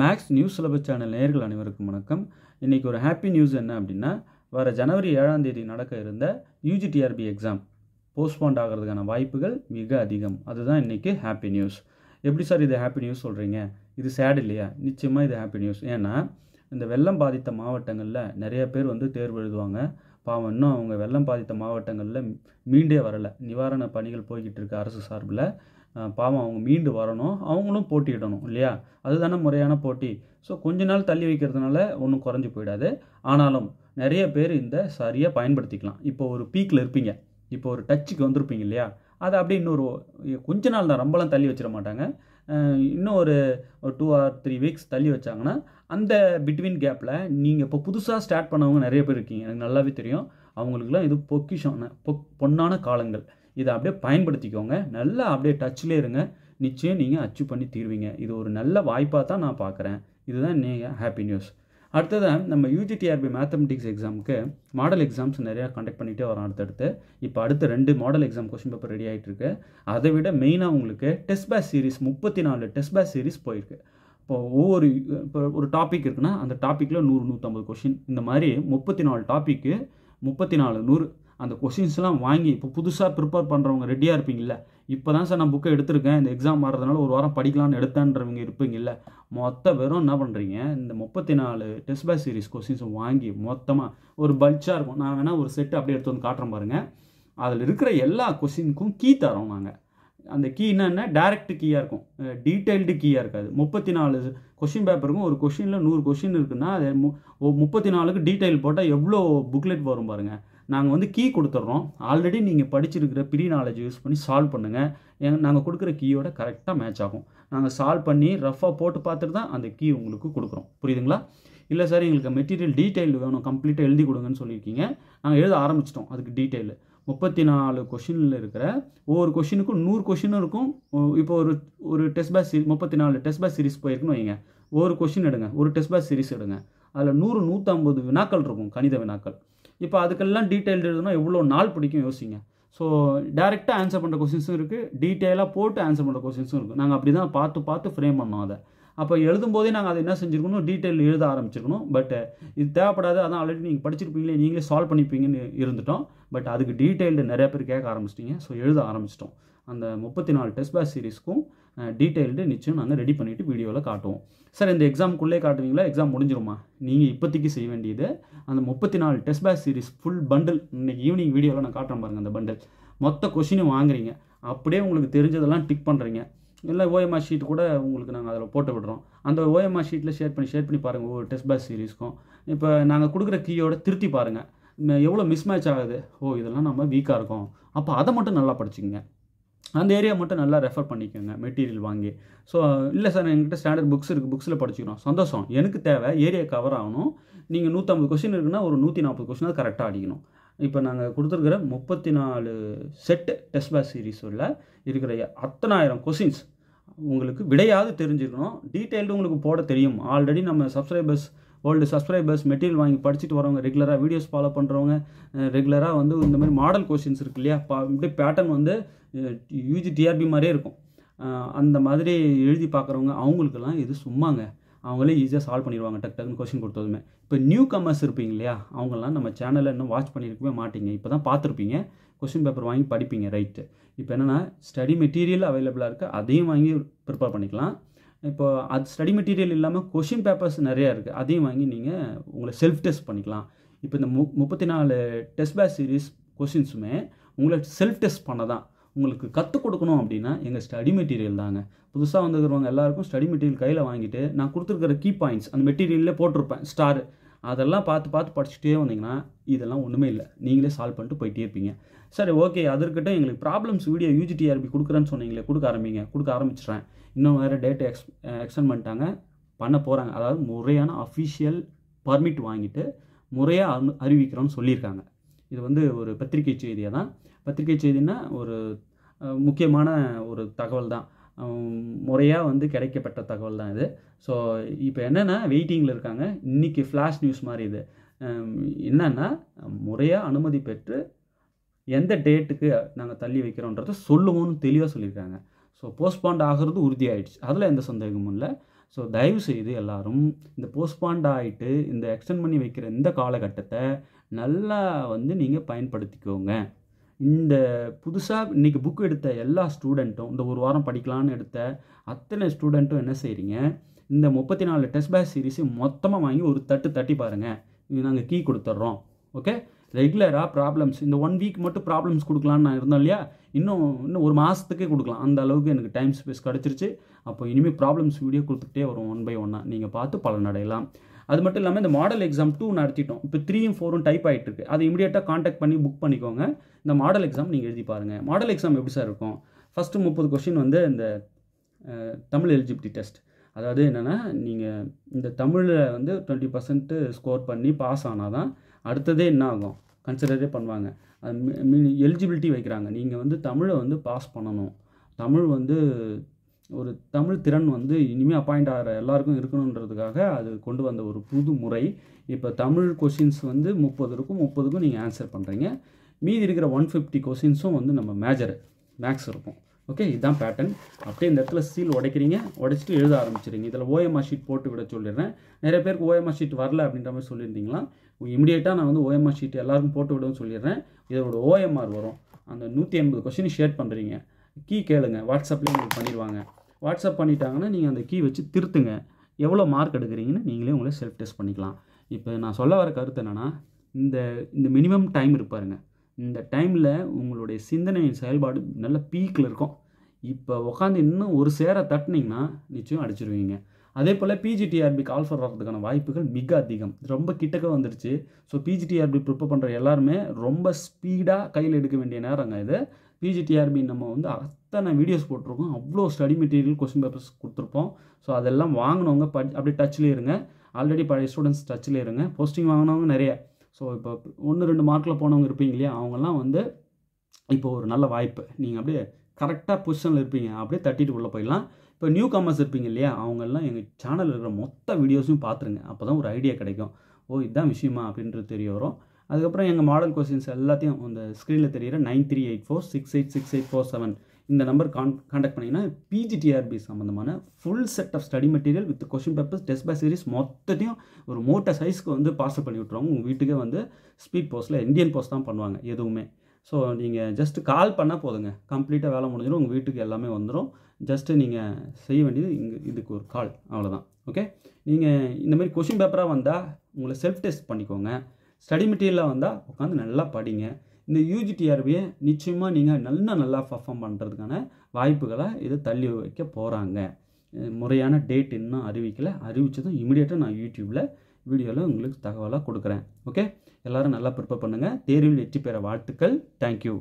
maths news syllabus channel நேர்கள் அனைவருக்கும் வணக்கம் இன்றைக்கி ஒரு ஹாப்பி நியூஸ் என்ன அப்படின்னா வர ஜனவரி ஏழாம் தேதி நடக்க இருந்த யூஜிடிஆர்பி எக்ஸாம் போஸ்ட்போண்ட் ஆகிறதுக்கான வாய்ப்புகள் மிக அதிகம் அதுதான் இன்றைக்கி ஹாப்பி நியூஸ் எப்படி சார் இது ஹாப்பி நியூஸ் சொல்கிறீங்க இது சேட் இல்லையா நிச்சயமாக இது ஹாப்பி நியூஸ் ஏன்னா இந்த வெள்ளம் பாதித்த மாவட்டங்களில் நிறைய பேர் வந்து தேர்வு எழுதுவாங்க பாவம் இன்னும் அவங்க வெள்ளம் பாதித்த மாவட்டங்களில் மீண்டே வரலை நிவாரண பணிகள் போய்கிட்டு இருக்க அரசு சார்பில் பாவம் அவங்க மீண்டு வரணும் அவங்களும் போட்டியிடணும் இல்லையா அதுதானே முறையான போட்டி ஸோ கொஞ்ச நாள் தள்ளி வைக்கிறதுனால ஒன்றும் குறைஞ்சி போயிடாது ஆனாலும் நிறைய பேர் இந்த சரியாக பயன்படுத்திக்கலாம் இப்போ ஒரு பீக்கில் இருப்பீங்க இப்போ ஒரு டச்சுக்கு வந்திருப்பீங்க இல்லையா அதை அப்படியே இன்னொரு கொஞ்ச நாள் தான் ரொம்பலாம் தள்ளி வச்சிட மாட்டாங்க இன்னும் ஒரு டூ ஆர் த்ரீ வீக்ஸ் தள்ளி வச்சாங்கன்னா அந்த பிட்வீன் கேப்பில் நீங்கள் இப்போ புதுசாக ஸ்டார்ட் பண்ணவங்க நிறைய பேர் இருக்கீங்க எனக்கு நல்லாவே தெரியும் அவங்களுக்குலாம் இது பொக்கிஷம் பொ பொன்னான காலங்கள் இதை அப்படியே பயன்படுத்திக்கோங்க நல்லா அப்படியே டச்சிலே இருங்க நிச்சயம் நீங்கள் அச்சீவ் பண்ணி தீர்வீங்க இது ஒரு நல்ல வாய்ப்பாக தான் நான் பார்க்குறேன் இதுதான் நீங்கள் ஹாப்பி நியூஸ் அடுத்ததாக நம்ம யூஜிடிஆர்பி மேத்தமெட்டிக்ஸ் எக்ஸாமுக்கு மாடல் எக்ஸாம்ஸ் நிறையா கண்டக்ட் பண்ணிகிட்டே வரோம் அடுத்தடுத்து இப்போ அடுத்த ரெண்டு model exam question paper ready ஆகிட்டுருக்கு அதை விட மெயினாக உங்களுக்கு டெஸ்ட் பேஸ் சீரிஸ் முப்பத்தி நாலு டெஸ்ட் பேஸ் சீரிஸ் போயிருக்கு இப்போ ஒவ்வொரு இப்போ ஒரு டாபிக் இருக்குன்னா அந்த டாப்பிக்கில் நூறு நூற்றம்பது கொஷின் இந்த மாதிரி முப்பத்தி நாலு டாப்பிக்கு முப்பத்தி நாலு நூறு அந்த கொஷின்ஸ்லாம் வாங்கி இப்போ புதுசாக ப்ரிப்பேர் பண்ணுறவங்க ரெடியாக இருப்பீங்கல்ல இப்போ தான் சார் நான் புக்கை எடுத்திருக்கேன் இந்த எக்ஸாம் வர்றதுனால ஒரு வாரம் படிக்கலான்னு எடுத்தேன்றவங்க இருப்பீங்கல்ல மொத்த வெறும் என்ன பண்ணுறீங்க இந்த முப்பத்தி நாலு டெஸ்ட் பேஸ் சீரிஸ் கொஷின்ஸும் வாங்கி மொத்தமாக ஒரு பல்ச்சாக இருக்கும் நான் வேணால் ஒரு செட்டு அப்படியே எடுத்து வந்து காட்டுறேன் பாருங்கள் அதில் இருக்கிற எல்லா கொஸ்டினுக்கும் கீ தரோம் நாங்கள் அந்த கீ என்னென்னா டேரக்ட் கீயாக இருக்கும் டீட்டெயில்டு கீயாக இருக்காது முப்பத்தி நாலு கொஷின் பேப்பருக்கும் ஒரு கொஷினில் நூறு கொஷின் இருக்குன்னா அது முப்பத்தி நாலுக்கு டீட்டெயில் போட்டால் எவ்வளோ புக்லெட் வரும் பாருங்கள் நாங்கள் வந்து கீ கொடுத்துட்றோம் ஆல்ரெடி நீங்கள் படிச்சிருக்கிற ப்ரீ நாலேஜ் யூஸ் பண்ணி சால்வ் பண்ணுங்கள் நாங்கள் கொடுக்குற கீயோட கரெக்டாக மேட்ச் ஆகும் நாங்கள் சால்வ் பண்ணி ரஃபாக போட்டு பார்த்துட்டு தான் அந்த கீ உங்களுக்கு கொடுக்குறோம் புரியுதுங்களா இல்லை சார் எங்களுக்கு மெட்டீரியல் டீட்டெயில் வேணும் கம்ப்ளீட்டாக எழுதி கொடுங்கன்னு சொல்லியிருக்கீங்க நாங்கள் எழுத ஆரம்பிச்சிட்டோம் அதுக்கு டீட்டெயில் முப்பத்தி நாலு கொஷினில் இருக்கிற ஒவ்வொரு கொஷினுக்கும் நூறு கொஷினும் இருக்கும் இப்போ ஒரு ஒரு டெஸ்ட் பேஸ் சீரி முப்பத்தி நாலு டெஸ்ட் பேஸ் சீரிஸ் போயிருக்குன்னு வைங்க ஒவ்வொரு கொஷின் எடுங்க ஒரு டெஸ்ட் பேஸ் சீரிஸ் எடுங்க அதில் நூறு நூற்றம்பது வினாக்கள் இருக்கும் கணித வினாக்கள் இப்போ அதுக்கெல்லாம் டீட்டெயில் எழுதுனா எவ்வளோ நாள் பிடிக்கும் யோசிங்க ஸோ டேரெக்டாக ஆன்சர் பண்ணுற கொஷின்ஸும் இருக்குது டீட்டெயிலாக போட்டு ஆன்சர் பண்ணுற கொஷின்ஸும் இருக்குது நாங்கள் அப்படி தான் பார்த்து பார்த்து ஃப்ரேம் பண்ணோம் அதை அப்போ எழுதும்போதே நாங்கள் அதை என்ன செஞ்சுருக்கணும் டீட்டெயில் எழுத ஆரம்பிச்சிருக்கணும் பட் இது தேவைப்படாது அதான் ஆல்ரெடி நீங்கள் படிச்சிருப்பீங்களே நீங்களே சால்வ் பண்ணிப்பீங்கன்னு இருந்துட்டோம் பட் அதுக்கு டீட்டெயில்டு நிறையா பேர் கேட்க ஆரம்பிச்சிட்டிங்க ஸோ எழுத ஆரம்பிச்சிட்டோம் அந்த முப்பத்தி நாலு டெஸ்ட் பேஸ் சீரீஸ்க்கும் டீட்டெயில்டு நிச்சயம் நாங்கள் ரெடி பண்ணிவிட்டு வீடியோவில் காட்டுவோம் சார் இந்த எக்ஸாம்குள்ளே காட்டுவீங்களா எக்ஸாம் முடிஞ்சிருமா நீங்கள் இப்போதைக்கு செய்ய வேண்டியது அந்த முப்பத்தி நாலு test pack series full bundle இன்றைக்கி ஈவினிங் வீடியோவில் நான் காட்டுறேன் பாருங்கள் அந்த பண்டில் மொத்த கொஷினும் வாங்குறீங்க அப்படியே உங்களுக்கு தெரிஞ்சதெல்லாம் டிக் பண்ணுறீங்க இல்லை ஓஎம்ஆர் ஷீட் கூட உங்களுக்கு நாங்கள் அதில் போட்டு விடுறோம் அந்த ஓஎம்ஆர் ஷீட்டில் ஷேர் பண்ணி ஷேர் பண்ணி பாருங்கள் ஒவ்வொரு டெஸ்ட் பேக் சீரீஸ்க்கும் இப்போ நாங்கள் கொடுக்குற கீயோட திருத்தி பாருங்கள் எவ்வளோ மிஸ் மேட்ச் ஆகுது ஓ இதெல்லாம் நம்ம வீக்காக இருக்கும் அப்போ அதை மட்டும் நல்லா படிச்சுக்கோங்க அந்த ஏரியா மட்டும் நல்லா ரெஃபர் பண்ணிக்கோங்க மெட்டீரியல் வாங்கி ஸோ இல்லை சார் என்கிட்ட ஸ்டாண்டர்ட் புக்ஸ் இருக்குது புக்ஸில் படிச்சுக்கிறோம் சந்தோஷம் எனக்கு தேவை ஏரியா கவர் ஆகணும் நீங்கள் நூற்றம்பது கொஸ்டின் இருக்குன்னா ஒரு நூற்றி நாற்பது கொஸ்டின் கரெக்டாக அடிக்கணும் இப்போ நாங்கள் கொடுத்துருக்குற முப்பத்தி நாலு செட் டெஸ்ட் பேஸ் உள்ள இருக்கிற அத்தனாயிரம் கொஷின்ஸ் உங்களுக்கு விடையாவது தெரிஞ்சுக்கணும் டீட்டெயில்டு உங்களுக்கு போட தெரியும் ஆல்ரெடி நம்ம சப்ஸ்கிரைபர்ஸ் ஓல்டு சப்ஸ்கிரைபர்ஸ் மெட்டீரியல் வாங்கி படிச்சுட்டு வரவங்க ரெகுலராக வீடியோஸ் ஃபாலோ பண்ணுறவங்க ரெகுலராக வந்து இந்த மாதிரி மாடல் கொஷின்ஸ் இருக்கு இல்லையா பா இப்படி பேட்டர்ன் வந்து யூஜி டிஆர்பி மாதிரியே இருக்கும் அந்த மாதிரி எழுதி பார்க்குறவங்க அவங்களுக்கெல்லாம் இது சும்மாங்க அவங்களே ஈஸியாக சால்வ் பண்ணிடுவாங்க டக் டக்குன்னு கொஸ்டின் கொடுத்ததுமே இப்போ நியூ கமர்ஸ் இருப்பீங்க இல்லையா அவங்களாம் நம்ம சேனலில் இன்னும் வாட்ச் பண்ணியிருக்கவே மாட்டிங்க இப்போ தான் பார்த்துருப்பீங்க கொஸ்டின் பேப்பர் வாங்கி படிப்பீங்க ரைட்டு இப்போ என்னென்னா ஸ்டடி மெட்டீரியல் அவைலபிளாக இருக்குது அதையும் வாங்கி ப்ரிப்பேர் பண்ணிக்கலாம் இப்போ அது ஸ்டடி மெட்டீரியல் இல்லாமல் கொஷின் பேப்பர்ஸ் நிறையா இருக்குது அதையும் வாங்கி நீங்கள் உங்களை செல்ஃப் டெஸ்ட் பண்ணிக்கலாம் இப்போ இந்த மு முப்பத்தி நாலு டெஸ்ட் பேஸ் சீரீஸ் கொஷின்ஸுமே உங்களை செல்ஃப் டெஸ்ட் பண்ண தான் உங்களுக்கு கற்றுக் கொடுக்கணும் அப்படின்னா எங்கள் ஸ்டடி மெட்டீரியல் தாங்க புதுசாக வந்துக்கிறவங்க எல்லாருக்கும் ஸ்டடி மெட்டீரியல் கையில் வாங்கிட்டு நான் கொடுத்துருக்கிற கீ பாயிண்ட்ஸ் அந்த மெட்டீரியல்லே போட்டிருப்பேன் ஸ்டார் அதெல்லாம் பார்த்து பார்த்து படிச்சுட்டே வந்தீங்கன்னா இதெல்லாம் ஒன்றுமே இல்லை நீங்களே சால்வ் பண்ணிட்டு போயிட்டே இருப்பீங்க சரி ஓகே அதற்கிட்ட எங்களுக்கு ப்ராப்ளம்ஸ் வீடியோ யூஜிடிஆர்பி கொடுக்குறேன்னு சொன்னீங்களே கொடுக்க ஆரம்பிங்க கொடுக்க ஆரம்பிச்சிட்றேன் இன்னும் வேறு டேட்டை எக்ஸ் எக்ஸ்டென்ட் பண்ணிட்டாங்க பண்ண போகிறாங்க அதாவது முறையான அஃபிஷியல் பர்மிட் வாங்கிட்டு முறையாக அனு அறிவிக்கிறோன்னு சொல்லியிருக்காங்க இது வந்து ஒரு பத்திரிகை செய்தியாக தான் பத்திரிகை செய்தின்னா ஒரு முக்கியமான ஒரு தகவல் தான் முறையாக வந்து கிடைக்கப்பட்ட தகவல் தான் இது ஸோ இப்போ என்னென்னா வெயிட்டிங்கில் இருக்காங்க இன்றைக்கி ஃப்ளாஷ் நியூஸ் மாதிரி இது என்னென்னா முறையாக அனுமதி பெற்று எந்த டேட்டுக்கு நாங்கள் தள்ளி வைக்கிறோன்றத சொல்லுவோம்னு தெளிவாக சொல்லியிருக்காங்க ஸோ போஸ்ட்பாண்ட் ஆகிறது உறுதியாயிடுச்சு அதில் எந்த சந்தேகமும் இல்லை ஸோ தயவு செய்து எல்லாரும் இந்த போஸ்ட்பாண்ட் ஆகிட்டு இந்த எக்ஸ்டெண்ட் பண்ணி வைக்கிற இந்த காலகட்டத்தை நல்லா வந்து நீங்கள் பயன்படுத்திக்கோங்க இந்த புதுசாக இன்றைக்கி புக் எடுத்த எல்லா ஸ்டூடெண்ட்டும் இந்த ஒரு வாரம் படிக்கலான்னு எடுத்த அத்தனை ஸ்டூடெண்ட்டும் என்ன செய்கிறீங்க இந்த முப்பத்தி நாலு டெஸ்ட் பேக் சீரிஸையும் மொத்தமாக வாங்கி ஒரு தட்டு தட்டி பாருங்கள் இது நாங்கள் கீ கொடுத்துட்றோம் ஓகே ரெகுலராக ப்ராப்ளம்ஸ் இந்த ஒன் வீக் மட்டும் ப்ராப்ளம்ஸ் கொடுக்கலான்னு நான் இருந்தேன் இல்லையா இன்னும் இன்னும் ஒரு மாதத்துக்கே கொடுக்கலாம் அந்த அளவுக்கு எனக்கு டைம் ஸ்பேஸ் கிடச்சிருச்சு அப்போ இனிமேல் ப்ராப்ளம்ஸ் வீடியோ கொடுத்துட்டே வரும் ஒன் பை ஒன்னாக நீங்கள் பார்த்து பலனடையலாம் அது மட்டும் இல்லாமல் இந்த மாடல் எக்ஸாம் டூ நடத்திட்டோம் இப்போ த்ரீயும் ஃபோரும் டைப் ஆகிட்டு இருக்கு அதை இமீடியட்டாக காண்டாக்ட் பண்ணி புக் பண்ணிக்கோங்க இந்த மாடல் எக்ஸாம் நீங்கள் எழுதி பாருங்கள் மாடல் எக்ஸாம் எப்படி சார் இருக்கும் ஃபஸ்ட்டு முப்பது கொஷின் வந்து இந்த தமிழ் எலிஜிபிலிட்டி டெஸ்ட் அதாவது என்னென்னா நீங்கள் இந்த தமிழில் வந்து டுவெண்ட்டி பர்சன்ட்டு ஸ்கோர் பண்ணி பாஸ் ஆனால் தான் அடுத்ததே என்ன ஆகும் கன்சிடரே பண்ணுவாங்க எலிஜிபிலிட்டி வைக்கிறாங்க நீங்கள் வந்து தமிழை வந்து பாஸ் பண்ணணும் தமிழ் வந்து ஒரு தமிழ் திறன் வந்து இனிமேல் அப்பாயிண்ட் ஆகிற எல்லாருக்கும் இருக்கணுன்றதுக்காக அது கொண்டு வந்த ஒரு புது முறை இப்போ தமிழ் கொஷின்ஸ் வந்து முப்பது இருக்கும் முப்பதுக்கும் நீங்கள் ஆன்சர் பண்ணுறீங்க மீதி இருக்கிற ஒன் ஃபிஃப்டி கொஷின்ஸும் வந்து நம்ம மேஜர் மேக்ஸ் இருக்கும் ஓகே இதுதான் பேட்டர்ன் அப்படியே இந்த இடத்துல சீல் உடைக்கிறீங்க உடைச்சிட்டு எழுத ஆரம்பிச்சிருங்க இதில் ஓஎம்ஆர் ஷீட் போட்டு விட சொல்லிடுறேன் நிறைய பேருக்கு ஓஎம்ஆர் ஷீட் வரல அப்படின்ற மாதிரி சொல்லியிருந்தீங்களா இமிடியேட்டாக நான் வந்து ஓஎம்ஆர் ஷீட் எல்லாருக்கும் போட்டு விடவும் சொல்லிடுறேன் இதோட ஓஎம்ஆர் வரும் அந்த நூற்றி எண்பது கொஷின் ஷேர் பண்ணுறீங்க கீ கேளுங்க வாட்ஸ்அப்லேயே உங்களுக்கு பண்ணிடுவாங்க வாட்ஸ்அப் பண்ணிட்டாங்கன்னா நீங்கள் அந்த கீ வச்சு திருத்துங்க எவ்வளோ மார்க் எடுக்கிறீங்கன்னு நீங்களே உங்களை செல்ஃப் டெஸ்ட் பண்ணிக்கலாம் இப்போ நான் சொல்ல வர கருத்து என்னென்னா இந்த இந்த மினிமம் டைம் இருப்பாருங்க இந்த டைமில் உங்களுடைய சிந்தனையின் செயல்பாடு நல்ல பீக்கில் இருக்கும் இப்போ உட்காந்து இன்னும் ஒரு சேரை தட்டினீங்கன்னா நிச்சயம் அடிச்சிருவீங்க அதே போல் பிஜிடிஆர்பிக்கு ஆல்ஃபர் வர்றதுக்கான வாய்ப்புகள் மிக அதிகம் ரொம்ப கிட்டக்க வந்துடுச்சு ஸோ பிஜிடிஆர்பி ப்ரிப்பர் பண்ணுற எல்லாருமே ரொம்ப ஸ்பீடாக கையில் எடுக்க வேண்டிய நேரங்க இது பிஜிடிஆர்பி நம்ம வந்து அத்தனை வீடியோஸ் போட்டிருக்கோம் அவ்வளோ ஸ்டடி மெட்டீரியல் கொஸ்டின் பேப்பர்ஸ் கொடுத்துருப்போம் ஸோ அதெல்லாம் வாங்கினவங்க ப அப்படியே டச்சில் இருங்க ஆல்ரெடி பழைய ஸ்டூடெண்ட்ஸ் டச்சில் இருங்க போஸ்டிங் வாங்கினவங்க நிறைய ஸோ இப்போ ஒன்று ரெண்டு மார்க்கில் போனவங்க இருப்பீங்க இல்லையா அவங்கெல்லாம் வந்து இப்போ ஒரு நல்ல வாய்ப்பு நீங்கள் அப்படியே கரெக்டாக பொசிஷனில் இருப்பீங்க அப்படியே தட்டிட்டு உள்ளே போயிடலாம் இப்போ நியூ காமர்ஸ் இருப்பீங்க இல்லையா அவங்கெல்லாம் எங்கள் சேனலில் இருக்கிற மொத்த வீடியோஸையும் பார்த்துருங்க அப்போ தான் ஒரு ஐடியா கிடைக்கும் ஓ இதுதான் விஷயமா அப்படின்றது தெரிய வரும் அதுக்கப்புறம் எங்கள் மாடல் கொஸ்டின்ஸ் எல்லாத்தையும் அந்த ஸ்க்ரீனில் தெரிகிற nine three eight four six eight six eight four seven இந்த நம்பர் கான் காண்டக்ட் பண்ணிங்கன்னா பிஜிடிஆர்பி சம்மந்தமான full set of study material with question papers test by series மொத்தத்தையும் ஒரு மோட்டை சைஸ்க்கு வந்து பார்சல் பண்ணி விட்ருவாங்க உங்கள் வீட்டுக்கே வந்து ஸ்பீட் போஸ்ட்டில் இந்தியன் போஸ்ட் தான் பண்ணுவாங்க எதுவுமே ஸோ நீங்கள் ஜஸ்ட்டு கால் பண்ணால் போதுங்க கம்ப்ளீட்டாக வேலை முடிஞ்சிடும் உங்கள் வீட்டுக்கு எல்லாமே வந்துடும் ஜஸ்ட்டு நீங்கள் செய்ய வேண்டியது இங்கே இதுக்கு ஒரு கால் அவ்வளோதான் ஓகே நீங்கள் இந்த மாதிரி கொஷின் பேப்பராக வந்தால் உங்களை செல்ஃப் டெஸ்ட் பண்ணிக்கோங்க ஸ்டடி மெட்டீரியலாக வந்தால் உட்காந்து நல்லா படிங்க இந்த யூஜிடிஆர்பியை நிச்சயமாக நீங்கள் நல்லா நல்லா பர்ஃபார்ம் பண்ணுறதுக்கான வாய்ப்புகளை இதை தள்ளி வைக்க போகிறாங்க முறையான டேட் இன்னும் அறிவிக்கலை அறிவித்ததும் இமீடியட்டாக நான் யூடியூப்பில் வீடியோவில் உங்களுக்கு தகவலாக கொடுக்குறேன் ஓகே எல்லாரும் நல்லா ப்ரிப்பேர் பண்ணுங்கள் தேர்வில் வெற்றி பெற வாழ்த்துக்கள் தேங்க்யூ